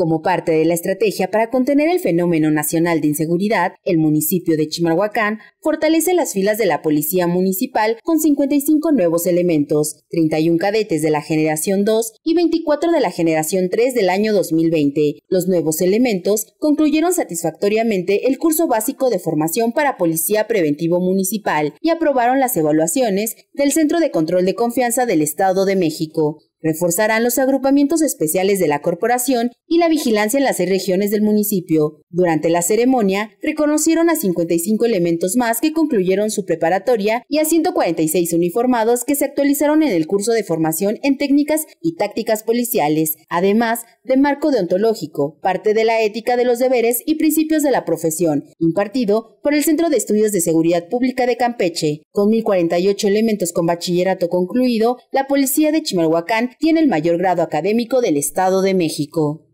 Como parte de la estrategia para contener el fenómeno nacional de inseguridad, el municipio de Chimalhuacán fortalece las filas de la Policía Municipal con 55 nuevos elementos, 31 cadetes de la generación 2 y 24 de la generación 3 del año 2020. Los nuevos elementos concluyeron satisfactoriamente el curso básico de formación para Policía Preventivo Municipal y aprobaron las evaluaciones del Centro de Control de Confianza del Estado de México. Reforzarán los agrupamientos especiales de la corporación y la vigilancia en las seis regiones del municipio. Durante la ceremonia, reconocieron a 55 elementos más que concluyeron su preparatoria y a 146 uniformados que se actualizaron en el curso de formación en técnicas y tácticas policiales, además de marco deontológico, parte de la ética de los deberes y principios de la profesión, impartido por el Centro de Estudios de Seguridad Pública de Campeche. Con 1.048 elementos con bachillerato concluido, la policía de Chimalhuacán tiene el mayor grado académico del Estado de México.